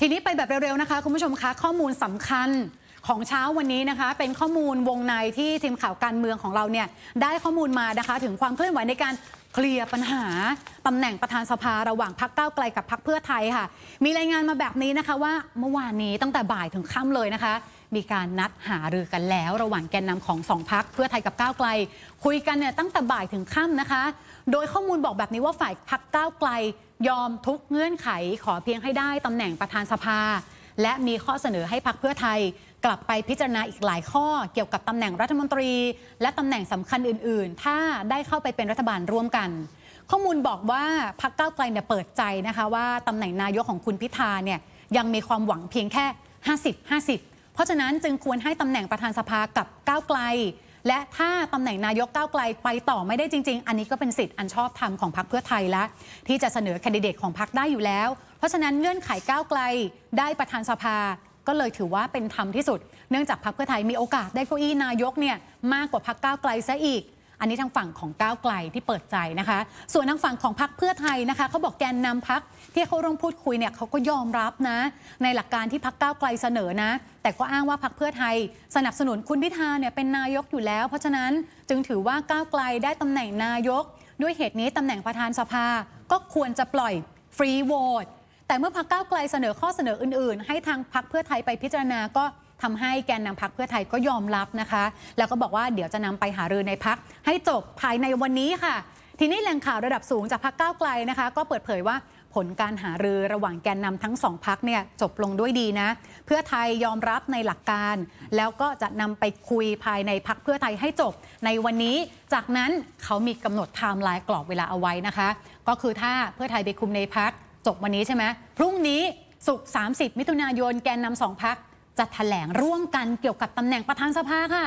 ทีนี้ไปแบบเร็วๆนะคะคุณผู้ชมคะข้อมูลสำคัญของเช้าวันนี้นะคะ เป็นข้อมูลวงในที่ทีมข่าวการเมืองของเราเนี่ยได้ข้อมูลมานะคะ ถึงความเคลื่อนไหวในการเคลียร์ปัญหาตำแหน่งประธานสภา ระหว่างพักเก้าไกลกับพักเพื่อไทยค่ะมีรายงานมาแบบนี้นะคะว่าเมื่อวานนี้ตั้งแต่บ่ายถึงค่ำเลยนะคะ มีการนัดหารือกันแล้ว ระหว่างแกนนำของสองพักเพื่อไทยกับก้าวไกลคุยกันเนี่ยตั้งแต่บ่ายถึงค่ำนะคะ โดยข้อมูลบอกแบบนี้ว่าฝ่ายพักก้าวไกล ยอมทุกเงื่อนไขขอเพียงให้ได้ตำแหน่งประธานสภาและมีข้อเสนอให้พักเพื่อไทย กลับไปพิจารณาอีกหลายข้อเกี่ยวกับตำแหน่งรัฐมนตรี และตำแหน่งสำคัญอื่นๆ ถ้าได้เข้าไปเป็นรัฐบาลร่วมกัน ข้อมูลบอกว่าพักเก้าไกลเนี่ยเปิดใจนะคะ ว่าตำแหน่งนายกของคุณพิธาเนี่ยยังมีความหวังเพียงแค่ 50 50 เพราะฉะนั้นจึงควรให้ตำแหน่งประธานสภากับก้าวไกลและถ้าตำแหน่งนายกก้าวไกลไปต่อไม่ได้จริงๆอันนี้ก็เป็นสิทธิ์อันชอบธรรมของพรรคเพื่อไทยและ ที่จะเสนอแคนดิเดตของพรรคได้อยู่แล้วเพราะฉะนั้นเงื่อนไขก้าวไกล ได้ประธานสภา ก็เลยถือว่าเป็นธรรมที่สุด เนื่องจากพรรคเพื่อไทยมีโอกาสได้เก้าอี้นายกเนี่ยมากกว่าพรรคก้าวไกลซะอีกอันนี้ทางฝั่งของก้าวไกลที่เปิดใจนะคะ ส่วนทางฝั่งของพรรคเพื่อไทยนะคะเขาบอกแกนนำพรรคที่เขาร่วมพูดคุยเนี่ยเขาก็ยอมรับนะ ในหลักการที่พรรคก้าวไกลเสนอนะ แต่ก็อ้างว่าพรรคเพื่อไทย สนับสนุนคุณพิธาเนี่ยเป็นนายกอยู่แล้ว เพราะฉะนั้นจึงถือว่าก้าวไกลได้ตำแหน่งนายก ด้วยเหตุนี้ตำแหน่งประธานสภาก็ควรจะปล่อยฟรีโหวตแต่เมื่อพรรคก้าวไกลเสนอข้อเสนออื่น ๆ ให้ทางพรรคเพื่อไทยไปพิจารณาก็ทำให้แกนนำพักเพื่อไทยก็ยอมรับนะคะ แล้วก็บอกว่าเดี๋ยวจะนำไปหารือในพักให้จบภายในวันนี้ค่ะ ทีนี้แหล่งข่าวระดับสูงจากพักก้าวไกลนะคะก็เปิดเผยว่าผลการหารือระหว่างแกนนำทั้งสองพักเนี่ยจบลงด้วยดีนะ เพื่อไทยยอมรับในหลักการ แล้วก็จะนำไปคุยภายในพักเพื่อไทยให้จบในวันนี้ จากนั้นเขามีกำหนดไทม์ไลน์กรอบเวลาเอาไว้นะคะ ก็คือถ้าเพื่อไทยไปคุมในพักจบวันนี้ใช่ไหมพรุ่งนี้สุกิบมิถุนายนแกนนำสองพักจะถแถลงร่วมกันเกี่ยวกับตำแหน่งประธานสภาค่ะ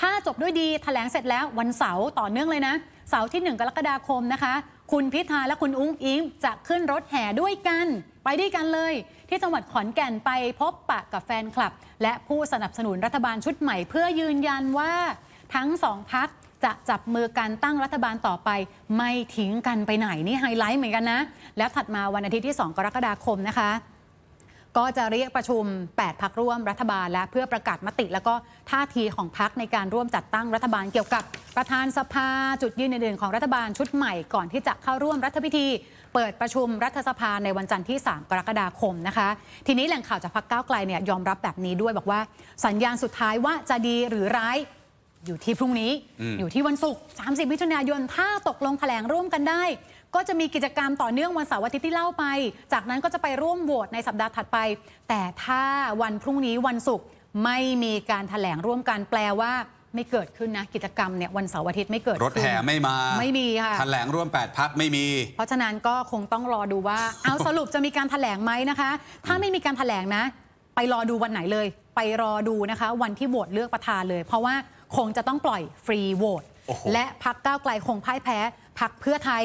ถ้าจบด้วยดีถแถลงเสร็จแล้ววันเสาร์ต่อเนื่องเลยนะ เสาร์ที่ 1 กรกฎาคมนะคะ คุณพิธาและคุณอุ้งอิงจะขึ้นรถแห่ด้วยกันไปด้วยกันเลย ที่จังหวัดขอนแก่นไปพบปะกับแฟนคลับ และผู้สนับสนุนรัฐบาลชุดใหม่เพื่อยืนยันว่า ทั้งสองพักจะจับมือกันตั้งรัฐบาลต่อไป ไม่ทิ้งกันไปไหนนี่ไฮไลท์เหมือนกันนะแล้วถัดมาวันอาทิตย์ที่ 2 กรกฎาคมนะคะก็จะเรียกประชุม 8 พักร่วมรัฐบาล และเพื่อประกาศมติ แล้วก็ท่าทีของพักในการร่วมจัดตั้งรัฐบาลเกี่ยวกับประธานสภาจุดยืนอื่นๆของรัฐบาลชุดใหม่ก่อนที่จะเข้าร่วมรัฐพิธี เปิดประชุมรัฐสภาในวันจันทร์ที่ 3 กรกฎาคมนะคะทีนี้แหล่งข่าวจากพักก้าวไกลเนี่ยยอมรับแบบนี้ด้วยบอกว่า สัญญาณสุดท้ายว่าจะดีหรือร้าย อยู่ที่พรุ่งนี้ อยู่ที่วันศุกร์ 30 มิถุนายนถ้าตกลงแถลงร่วมกันได้ก็จะมีกิจกรรมต่อเนื่องวันเสาร์อาทิตย์ที่เล่าไป จากนั้นก็จะไปร่วมโหวตในสัปดาห์ถัดไป แต่ถ้าวันพรุ่งนี้วันศุกร์ไม่มีการถแถลงร่วมกันแปลว่าไม่เกิดขึ้นนะกิจกรรมเนี่ยวันเสาร์อาทิตย์ไม่เกิดรถแห่ไม่มา ไม่มีค่ะแถลงร่วม 8พักไม่มี เพราะฉะนั้นก็คงต้องรอดูว่า เอาสรุปจะมีการถแถลงไหมนะคะ ถ้าไม่มีการถแถลงนะ ไปรอดูวันไหนเลย ไปรอดูนะคะ วันที่โหวตเลือกประธานเลย เพราะว่าคงจะต้องปล่อยฟรีโหวตและพักก้าวไกลคงพ่ายแพ้พักเพื่อไทย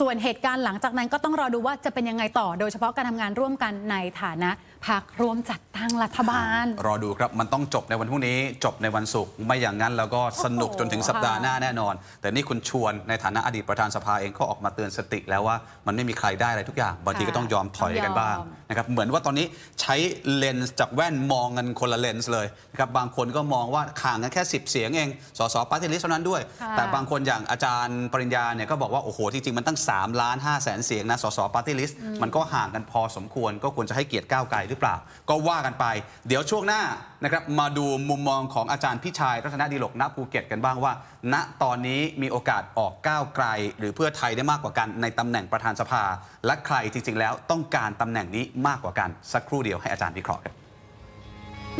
ส่วนเหตุการณ์หลังจากนั้นก็ต้องรอดูว่าจะเป็นยังไงต่อ โดยเฉพาะการทำงานร่วมกันในฐานะพักร่วมจัดตั้งรัฐบาล รอดูครับ มันต้องจบในวันพรุ่งนี้จบในวันศุกร์ไม่อย่างนั้นแล้วก็สนุกจนถึงสัปดาห์หน้าแน่นอน แต่นี่คุณชวนในฐานะอดีตประธานสภาเองก็ออกมาเตือนสติแล้วว่ามันไม่มีใครได้อะไรทุกอย่างบางทีก็ต้องยอมถอยกันบ้างนะครับเหมือนว่าตอนนี้ใช้เลนส์จากแว่นมองกันคนละเลนส์เลยนะครับบางคนก็มองว่าข่างกันแค่ 10 เสียงเองสสปาร์ติลิสเท่านั้นด้วย แต่บางคนอย่างอาจารย์ปริญญาเนี่ยก็บอกว่าโอ้โหจริงๆมันตั้ง3 ล้าน 5 แสนเสียง นะ สส ปาร์ตี้ลิสต์ มันก็ห่างกันพอสมควร ก็ควรจะให้เกียรติก้าวไกลหรือเปล่า ก็ว่ากันไป เดี๋ยวช่วงหน้านะครับ มาดูมุมมองของอาจารย์พิชัยรัตนดีหลกณภูเก็ตกันบ้างว่า ณ ตอนนี้มีโอกาสออกก้าวไกลหรือเพื่อไทยได้มากกว่ากันในตำแหน่งประธานสภา และใครจริงๆแล้วต้องการตำแหน่งนี้มากกว่ากันสักครู่เดียวให้อาจารย์วิเคราะห์ครับ